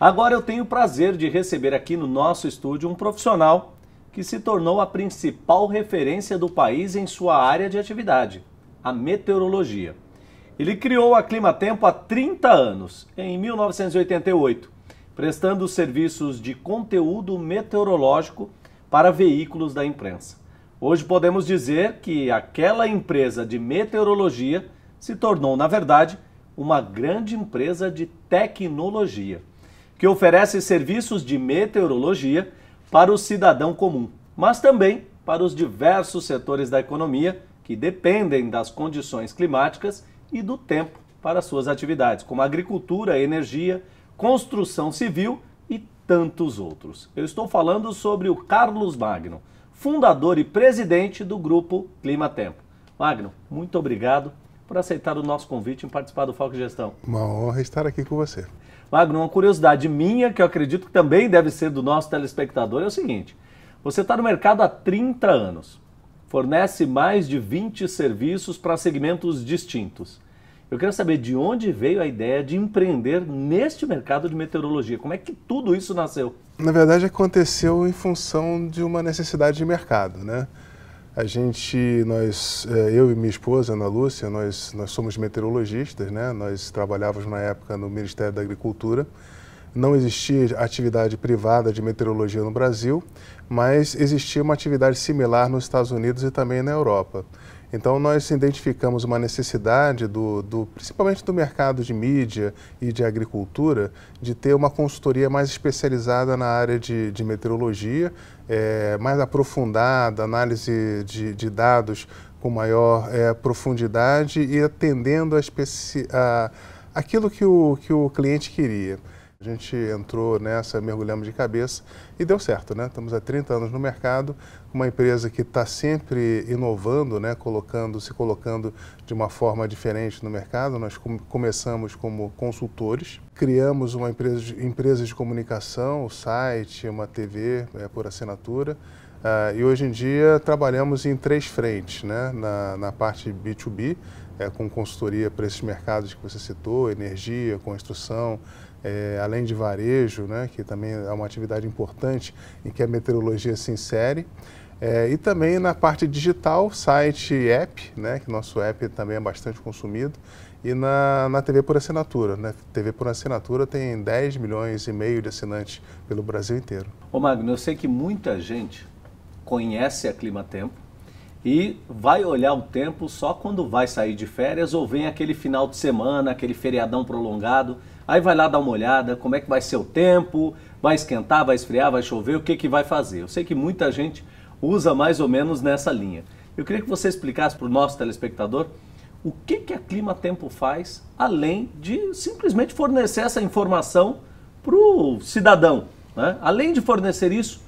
Agora eu tenho o prazer de receber aqui no nosso estúdio um profissional que se tornou a principal referência do país em sua área de atividade, a meteorologia. Ele criou a Climatempo há 30 anos, em 1988, prestando serviços de conteúdo meteorológico para veículos da imprensa. Hoje podemos dizer que aquela empresa de meteorologia se tornou, na verdade, uma grande empresa de tecnologia que oferece serviços de meteorologia para o cidadão comum, mas também para os diversos setores da economia que dependem das condições climáticas e do tempo para suas atividades, como agricultura, energia, construção civil e tantos outros. Eu estou falando sobre o Carlos Magno, fundador e presidente do grupo Clima Tempo. Magno, muito obrigado por aceitar o nosso convite e participar do Foco Gestão. Uma honra estar aqui com você. Magro, uma curiosidade minha, que eu acredito que também deve ser do nosso telespectador, é o seguinte: você está no mercado há 30 anos, fornece mais de 20 serviços para segmentos distintos. Eu quero saber de onde veio a ideia de empreender neste mercado de meteorologia. Como é que tudo isso nasceu? Na verdade, aconteceu em função de uma necessidade de mercado, né? A gente, nós, é, eu e minha esposa, Ana Lúcia, nós, nós somos meteorologistas, né? Nós trabalhávamos na época no Ministério da Agricultura. Não existia atividade privada de meteorologia no Brasil, mas existia uma atividade similar nos Estados Unidos e também na Europa. Então, nós identificamos uma necessidade, do, do, principalmente do mercado de mídia e de agricultura, de ter uma consultoria mais especializada na área de, de meteorologia, é, mais aprofundada, análise de, de dados com maior é, profundidade e atendendo a, a aquilo que o, que o cliente queria. A gente entrou nessa, mergulhamos de cabeça e deu certo, né? Estamos há 30 anos no mercado, uma empresa que está sempre inovando, né? Colocando, se colocando de uma forma diferente no mercado. Nós começamos como consultores, criamos uma empresa de, empresa de comunicação, o site, uma TV é, por assinatura. Uh, e hoje em dia trabalhamos em três frentes, né? na, na parte B2B, é, com consultoria para esses mercados que você citou, energia, construção, é, além de varejo, né? que também é uma atividade importante em que a meteorologia se insere. É, e também na parte digital, site e app, né, que nosso app também é bastante consumido, e na, na TV por assinatura. Né? TV por assinatura tem 10 milhões e meio de assinantes pelo Brasil inteiro. Ô Magno, eu sei que muita gente conhece a Clima Tempo e vai olhar o tempo só quando vai sair de férias ou vem aquele final de semana, aquele feriadão prolongado. Aí vai lá dar uma olhada, como é que vai ser o tempo, vai esquentar, vai esfriar, vai chover, o que, que vai fazer. Eu sei que muita gente usa mais ou menos nessa linha. Eu queria que você explicasse para o nosso telespectador o que, que a Clima Tempo faz, além de simplesmente fornecer essa informação para o cidadão. Né? Além de fornecer isso,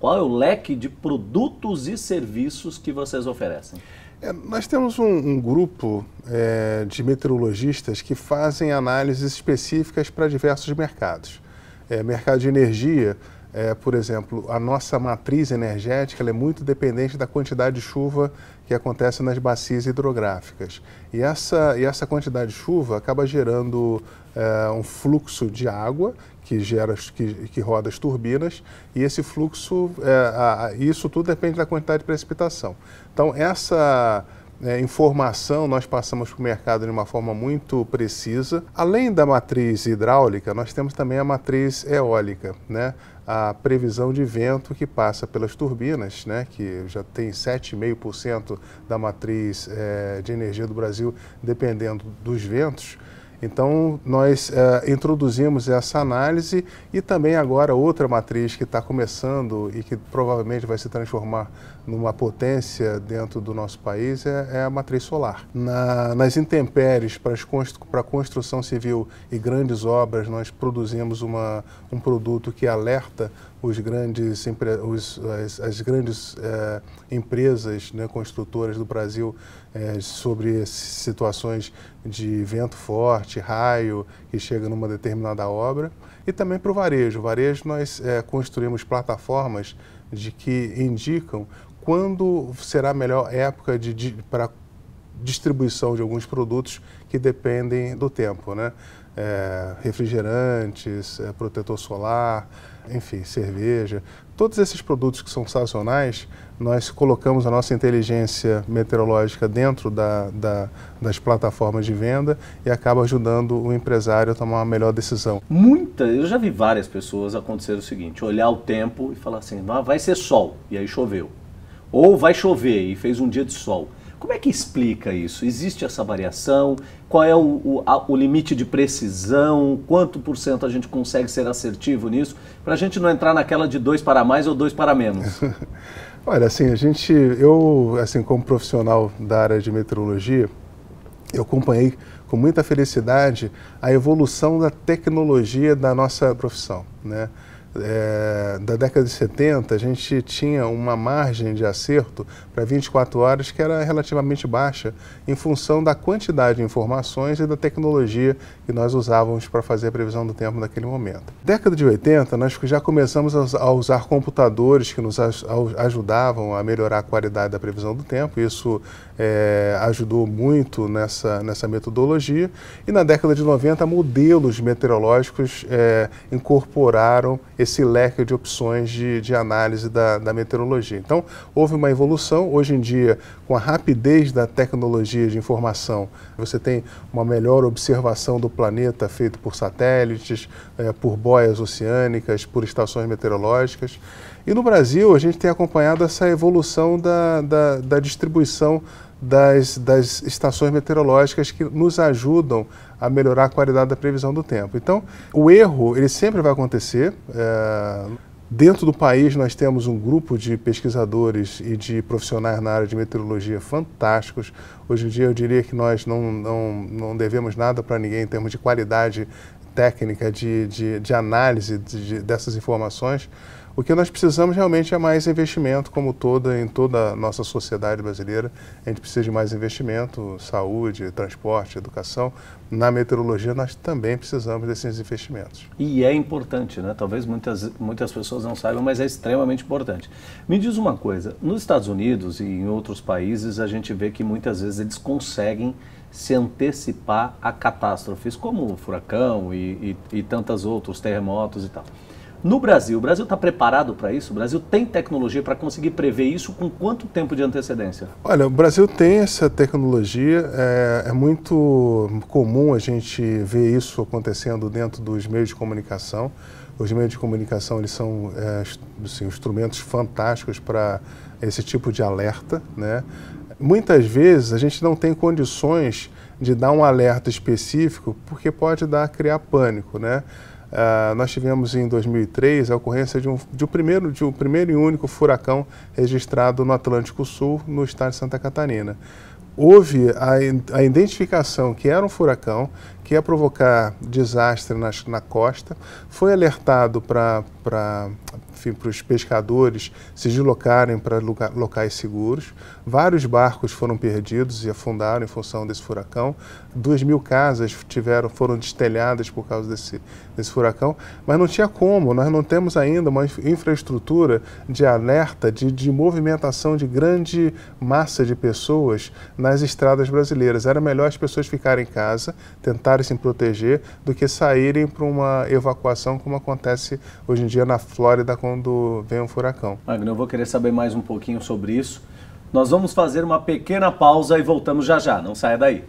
qual é o leque de produtos e serviços que vocês oferecem? É, nós temos um, um grupo é, de meteorologistas que fazem análises específicas para diversos mercados. É, mercado de energia, é, por exemplo, a nossa matriz energética é muito dependente da quantidade de chuva que acontece nas bacias hidrográficas. E essa, e essa quantidade de chuva acaba gerando é, um fluxo de água que gera que, que roda as turbinas e esse fluxo é, a, a, isso tudo depende da quantidade de precipitação. Então essa é, informação nós passamos para o mercado de uma forma muito precisa. Além da matriz hidráulica, nós temos também a matriz eólica, né? a previsão de vento que passa pelas turbinas, né? que já tem 7,5% da matriz é, de energia do Brasil dependendo dos ventos. Então, nós é, introduzimos essa análise e também agora outra matriz que está começando e que provavelmente vai se transformar numa potência dentro do nosso país é, é a matriz solar. Na, nas intempéries, para, constru, para a construção civil e grandes obras, nós produzimos uma, um produto que alerta os grandes, os, as, as, grandes eh, empresas né, construtoras do Brasil eh, sobre situações de vento forte, raio, que chega numa determinada obra. E também para o varejo. O varejo nós eh, construímos plataformas de que indicam quando será a melhor época de, de para distribuição de alguns produtos que dependem do tempo, né? É, refrigerantes, é, protetor solar, enfim, cerveja. Todos esses produtos que são sazonais, nós colocamos a nossa inteligência meteorológica dentro da, da, das plataformas de venda e acaba ajudando o empresário a tomar uma melhor decisão. Muita, eu já vi várias pessoas acontecer o seguinte, olhar o tempo e falar assim, ah, vai ser sol, e aí choveu. Ou vai chover e fez um dia de sol. Como é que explica isso? Existe essa variação? Qual é o, o, a, o limite de precisão? Quanto por cento a gente consegue ser assertivo nisso? Para a gente não entrar naquela de dois para mais ou dois para menos. Olha, assim, a gente, eu, assim, como profissional da área de meteorologia, eu acompanhei com muita felicidade a evolução da tecnologia da nossa profissão, né? é, da década de 70, a gente tinha uma margem de acerto para 24 horas que era relativamente baixa, em função da quantidade de informações e da tecnologia que nós usávamos para fazer a previsão do tempo naquele momento. Década de 80, nós já começamos a usar computadores que nos ajudavam a melhorar a qualidade da previsão do tempo, isso é, ajudou muito nessa, nessa metodologia, e na década de 90, modelos meteorológicos é, incorporaram esse leque de opções de, de análise da, da, meteorologia. Então, houve uma evolução. Hoje em dia, com a rapidez da tecnologia de informação, você tem uma melhor observação do planeta feito por satélites, é, por boias oceânicas, por estações meteorológicas. E no Brasil, a gente tem acompanhado essa evolução da, da, da distribuição das, das estações meteorológicas que nos ajudam a melhorar a qualidade da previsão do tempo. Então, o erro ele sempre vai acontecer. É... Dentro do país, nós temos um grupo de pesquisadores e de profissionais na área de meteorologia fantásticos. Hoje em dia, eu diria que nós não, não, não devemos nada para ninguém em termos de qualidade técnica, de, de, de análise de, de, dessas informações. O que nós precisamos realmente é mais investimento, como toda em toda a nossa sociedade brasileira. A gente precisa de mais investimento, saúde, transporte, educação. Na meteorologia, nós também precisamos desses investimentos. E é importante, né? Talvez muitas, muitas pessoas não saibam, mas é extremamente importante. Me diz uma coisa: nos Estados Unidos e em outros países, a gente vê que muitas vezes eles conseguem se antecipar a catástrofes, como o furacão e, e, e tantos outros terremotos e tal. No Brasil, o Brasil está preparado para isso? O Brasil tem tecnologia para conseguir prever isso com quanto tempo de antecedência? Olha, o Brasil tem essa tecnologia, é, é, muito comum a gente ver isso acontecendo dentro dos meios de comunicação. Os meios de comunicação eles são é, assim, instrumentos fantásticos para esse tipo de alerta. Né? Muitas vezes a gente não tem condições de dar um alerta específico porque pode dar criar pânico, né? Uh, nós tivemos em 2003 a ocorrência de um, de um, primeiro, de um primeiro e único furacão registrado no Atlântico Sul, no estado de Santa Catarina. Houve a, a identificação que era um furacão, que ia provocar desastre nas, na costa, foi alertado para os pescadores se deslocarem para locais seguros. Vários barcos foram perdidos e afundaram em função desse furacão. Duas mil casas tiveram, foram destelhadas por causa desse, desse furacão, mas não tinha como, nós não temos ainda uma infraestrutura de alerta, de, de movimentação de grande massa de pessoas nas estradas brasileiras. Era melhor as pessoas ficarem em casa, tentar tentarem se proteger do que saírem para uma evacuação, como acontece hoje em dia na Flórida quando vem um furacão. Agno, eu vou querer saber mais um pouquinho sobre isso. Nós vamos fazer uma pequena pausa e voltamos já já. Não saia daí.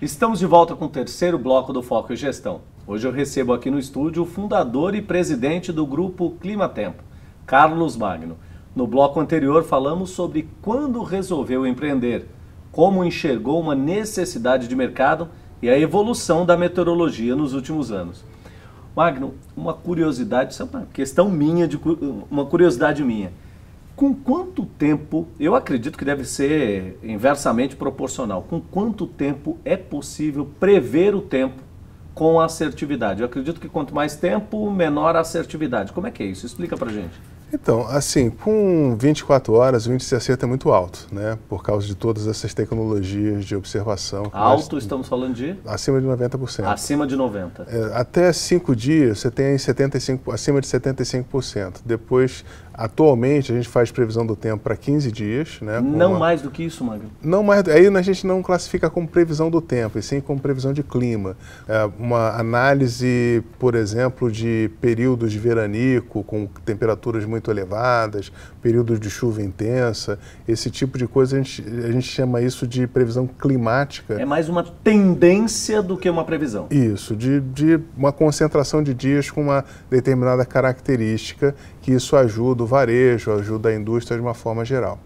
Estamos de volta com o terceiro bloco do Foco e Gestão. Hoje eu recebo aqui no estúdio o fundador e presidente do grupo Clima Tempo, Carlos Magno. No bloco anterior falamos sobre quando resolveu empreender, como enxergou uma necessidade de mercado e a evolução da meteorologia nos últimos anos. Magno, uma curiosidade, isso é uma questão minha, de, uma curiosidade minha. Com quanto tempo, eu acredito que deve ser inversamente proporcional, com quanto tempo é possível prever o tempo com assertividade? Eu acredito que quanto mais tempo, menor a assertividade. Como é que é isso? Explica pra gente. Então, assim, com 24 horas, o índice de acerto é muito alto, né? Por causa de todas essas tecnologias de observação. Alto, estamos falando de? Acima de 90%. Acima de 90%. É, até 5 dias, você tem 75%, acima de 75%. Depois, Atualmente a gente faz previsão do tempo para 15 dias. Né, não uma... mais do que isso, Magno? Não mais. Aí a gente não classifica como previsão do tempo, e sim como previsão de clima. É uma análise, por exemplo, de períodos de veranico com temperaturas muito elevadas, períodos de chuva intensa, esse tipo de coisa a gente, a gente chama isso de previsão climática. É mais uma tendência do que uma previsão. Isso, de, de uma concentração de dias com uma determinada característica, que isso ajuda o varejo, ajuda a indústria de uma forma geral.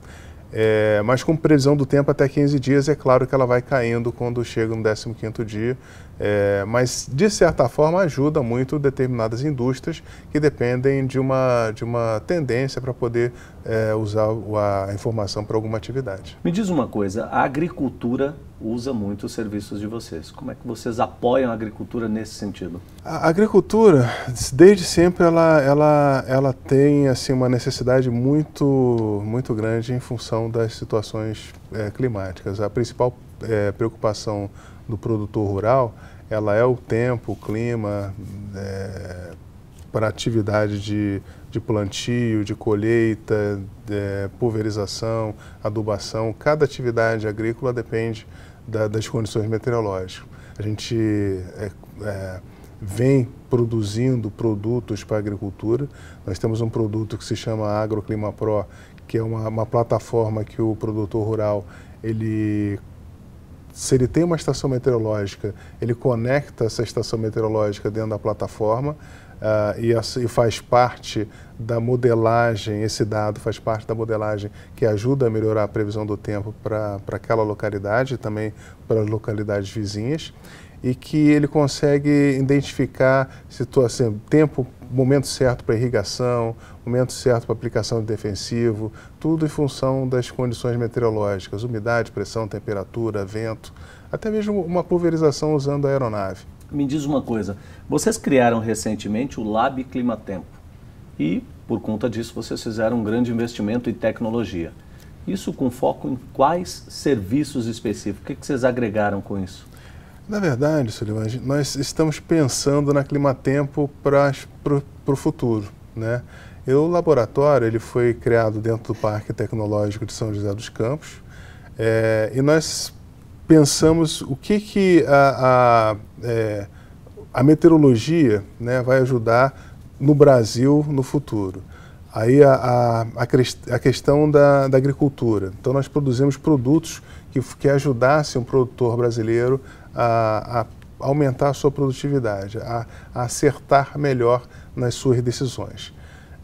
É, mas com previsão do tempo até 15 dias, é claro que ela vai caindo quando chega no 15º dia, é, mas de certa forma ajuda muito determinadas indústrias que dependem de uma, de uma tendência para poder é, usar a informação para alguma atividade. Me diz uma coisa, a agricultura usa muito os serviços de vocês. Como é que vocês apoiam a agricultura nesse sentido? A agricultura, desde sempre, ela, ela, ela tem assim, uma necessidade muito, muito grande em função das situações é, climáticas. A principal é, preocupação do produtor rural ela é o tempo, o clima, é, eh, para atividade de, de plantio, de colheita, de pulverização, adubação. Cada atividade agrícola depende da, das condições meteorológicas. A gente é, é, vem produzindo produtos para a agricultura. Nós temos um produto que se chama Agroclima Pro, que é uma, uma plataforma que o produtor rural ele se ele tem uma estação meteorológica, ele conecta essa estação meteorológica dentro da plataforma. Uh, e, faz parte da modelagem, esse dado faz parte da modelagem que ajuda a melhorar a previsão do tempo para aquela localidade e também para as localidades vizinhas, e que ele consegue identificar situação, assim, tempo, momento certo para irrigação, momento certo para aplicação de defensivo, tudo em função das condições meteorológicas, umidade, pressão, temperatura, vento, até mesmo uma pulverização usando a aeronave. Me diz uma coisa, vocês criaram recentemente o Lab Climatempo e, por conta disso, vocês fizeram um grande investimento em tecnologia. Isso com foco em quais serviços específicos? O que, vocês agregaram com isso? Na verdade, Sullivan, nós estamos pensando na Climatempo para o futuro. Né? E o laboratório ele foi criado dentro do Parque Tecnológico de São José dos Campos é, e nós pensamos o que, que a, a, é, a meteorologia né, vai ajudar no Brasil no futuro. Aí a, a, a questão da, da, agricultura. Então nós produzimos produtos que, que ajudassem o produtor brasileiro a, a aumentar a sua produtividade, a, a acertar melhor nas suas decisões.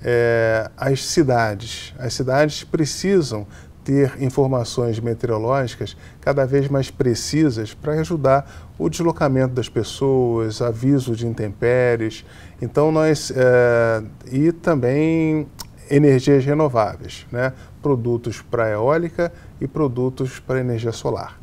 É, as cidades. As cidades precisam ter informações meteorológicas cada vez mais precisas para ajudar o deslocamento das pessoas, aviso de intempéries, então nós é, e também energias renováveis, né? produtos para eólica e produtos para energia solar.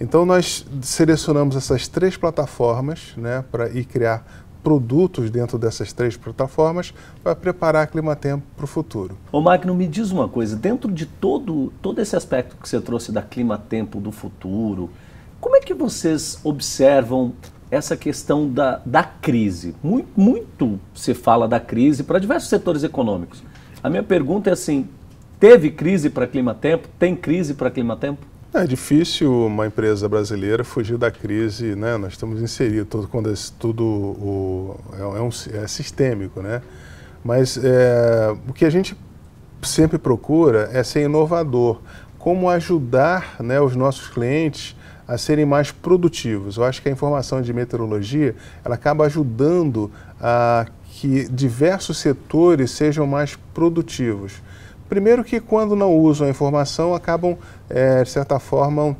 Então nós selecionamos essas três plataformas né, para ir criar produtos dentro dessas três plataformas para preparar a Climatempo para o futuro. Ô Magno, me diz uma coisa, dentro de todo, todo esse aspecto que você trouxe da Climatempo do futuro, como é que vocês observam essa questão da, da crise? Muito, muito se fala da crise para diversos setores econômicos. A minha pergunta é assim, teve crise para Climatempo? Tem crise para Climatempo? É difícil uma empresa brasileira fugir da crise, né? Nós estamos inseridos, tudo, quando é, tudo o, é, é, um, é sistêmico, né? Mas é, o que a gente sempre procura é ser inovador, como ajudar né, os nossos clientes a serem mais produtivos. Eu acho que a informação de meteorologia ela acaba ajudando a que diversos setores sejam mais produtivos. Primeiro que quando não usam a informação acabam, é, de certa forma,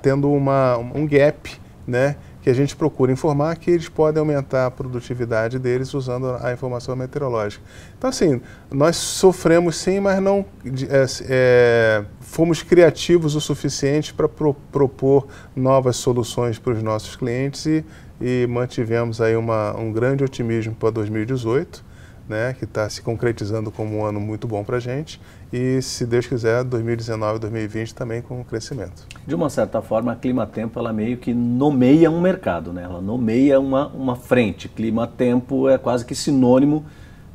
tendo uma, um gap, né? que a gente procura informar que eles podem aumentar a produtividade deles usando a informação meteorológica. Então, assim, nós sofremos sim, mas não é, é, fomos criativos o suficiente para pro, propor novas soluções para os nossos clientes e, e mantivemos aí uma, um grande otimismo para 2018 né, que está se concretizando como um ano muito bom para a gente e, se Deus quiser, 2019 2020 também com crescimento. De uma certa forma, a Clima-Tempo ela meio que nomeia um mercado, né? ela nomeia uma, uma frente. Clima-Tempo é quase que sinônimo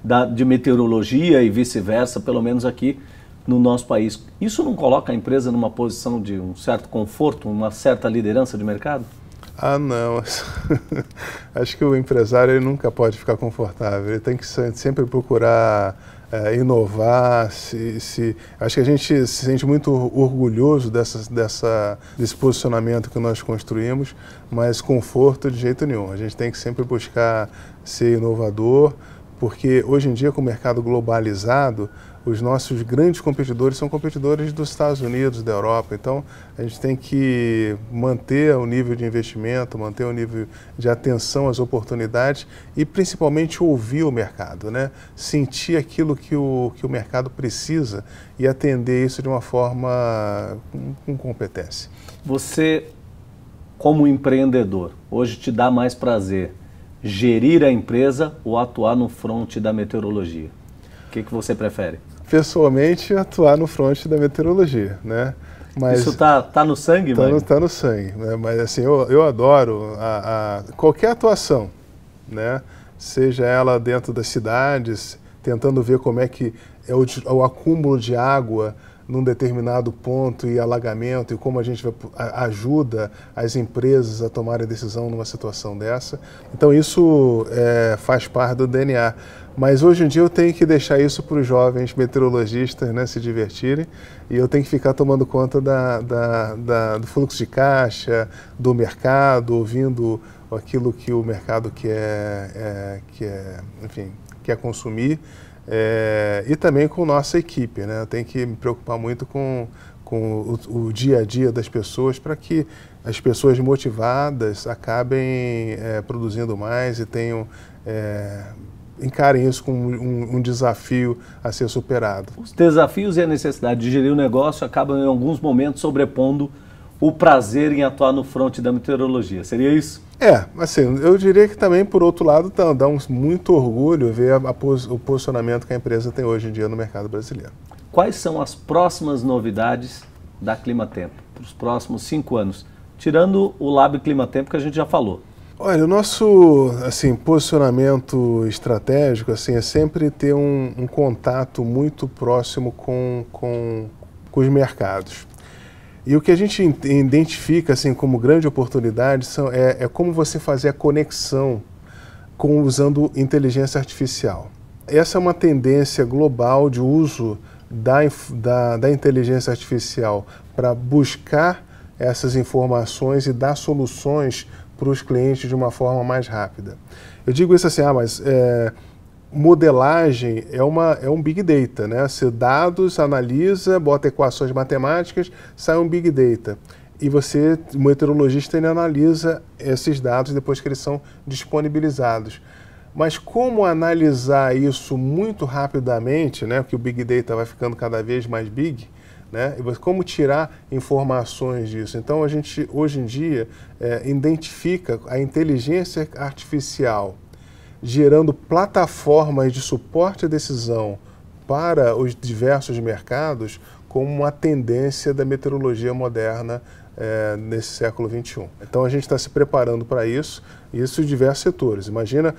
da, de meteorologia e vice-versa, pelo menos aqui no nosso país. Isso não coloca a empresa numa posição de um certo conforto, uma certa liderança de mercado? Ah, não. Acho que o empresário nunca pode ficar confortável. Ele tem que sempre procurar é, inovar. Se, se... Acho que a gente se sente muito orgulhoso dessa, dessa, desse posicionamento que nós construímos, mas conforto de jeito nenhum. A gente tem que sempre buscar ser inovador, porque hoje em dia, com o mercado globalizado, os nossos grandes competidores são competidores dos Estados Unidos, da Europa. Então, a gente tem que manter o nível de investimento, manter o nível de atenção às oportunidades e, principalmente, ouvir o mercado, né? sentir aquilo que o, que o mercado precisa e atender isso de uma forma com, com competência. Você, como empreendedor, hoje te dá mais prazer gerir a empresa ou atuar no fronte da meteorologia? O que, que você prefere? pessoalmente atuar no fronte da meteorologia, né? Mas Isso tá, tá no sangue, tá mano? No, tá no sangue, né? Mas assim, eu, eu adoro a, a qualquer atuação, né? Seja ela dentro das cidades, tentando ver como é que é o, o acúmulo de água, num determinado ponto e alagamento e como a gente ajuda as empresas a tomarem decisão numa situação dessa. Então isso é, faz parte do DNA. Mas hoje em dia eu tenho que deixar isso para os jovens meteorologistas né, se divertirem e eu tenho que ficar tomando conta da, da, da, do fluxo de caixa, do mercado, ouvindo aquilo que o mercado quer, é, quer, enfim, quer consumir é, e também com nossa equipe, né? Eu tenho que me preocupar muito com, com o, o dia a dia das pessoas para que as pessoas motivadas acabem é, produzindo mais e tenham é, encarem isso como um, um, desafio a ser superado. Os desafios e a necessidade de gerir o negócio acabam em alguns momentos sobrepondo o prazer em atuar no fronte da meteorologia. Seria isso? É, assim, eu diria que também, por outro lado, tá, dá um, muito orgulho ver a, a, o posicionamento que a empresa tem hoje em dia no mercado brasileiro. Quais são as próximas novidades da Climatempo para os próximos cinco anos? Tirando o Lab Climatempo que a gente já falou. Olha, o nosso assim, posicionamento estratégico assim, é sempre ter um, um contato muito próximo com, com, com os mercados. E o que a gente identifica assim como grande oportunidade são, é, é como você fazer a conexão com usando inteligência artificial. Essa é uma tendência global de uso da, da, da inteligência artificial para buscar essas informações e dar soluções para os clientes de uma forma mais rápida. Eu digo isso assim, ah, mas é, modelagem é, uma, é um big data, né? Você dados, analisa, bota equações matemáticas, sai um big data. E você, o meteorologista, ele analisa esses dados depois que eles são disponibilizados. Mas como analisar isso muito rapidamente, né? Porque o big data vai ficando cada vez mais big, né? Como tirar informações disso? Então a gente hoje em dia é, identifica a inteligência artificial gerando plataformas de suporte à decisão para os diversos mercados como uma tendência da meteorologia moderna é, nesse século XXI. Então a gente está se preparando para isso, e isso em diversos setores. Imagina,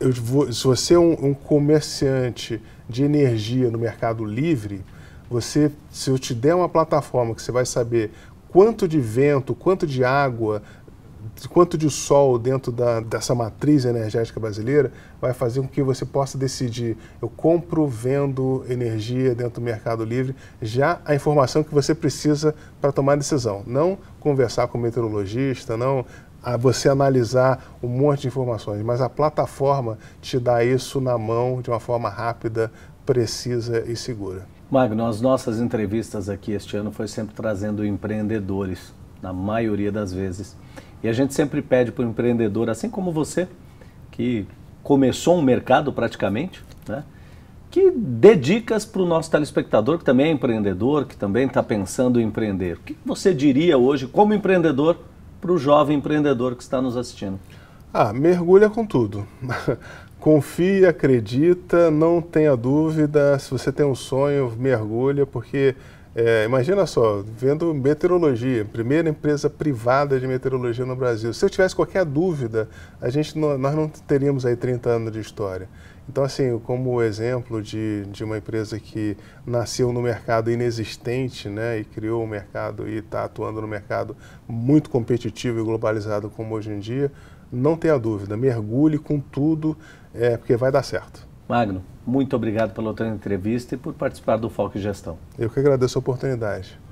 vou, se você é um, um, comerciante de energia no mercado livre, você, se eu te der uma plataforma que você vai saber quanto de vento, quanto de água quanto de sol dentro da, dessa matriz energética brasileira vai fazer com que você possa decidir, eu compro, vendo energia dentro do mercado livre, já a informação que você precisa para tomar a decisão. Não conversar com o meteorologista, não a você analisar um monte de informações, mas a plataforma te dá isso na mão de uma forma rápida, precisa e segura. Magno, as nossas entrevistas aqui este ano foi sempre trazendo empreendedores, na maioria das vezes. E a gente sempre pede para o empreendedor, assim como você, que começou um mercado praticamente, né? que dê dicas para o nosso telespectador, que também é empreendedor, que também está pensando em empreender. O que você diria hoje, como empreendedor, para o jovem empreendedor que está nos assistindo? Ah, mergulha com tudo. Confia, acredita, não tenha dúvida. Se você tem um sonho, mergulha, porque é, imagina só, vendo meteorologia, primeira empresa privada de meteorologia no Brasil. Se eu tivesse qualquer dúvida, a gente não, nós não teríamos aí 30 anos de história. Então, assim, como exemplo de, de uma empresa que nasceu no mercado inexistente né, e criou o um mercado e está atuando no mercado muito competitivo e globalizado como hoje em dia, não tenha dúvida, mergulhe com tudo, é, porque vai dar certo. Magno, muito obrigado pela outra entrevista e por participar do Foco Gestão. Eu que agradeço a oportunidade.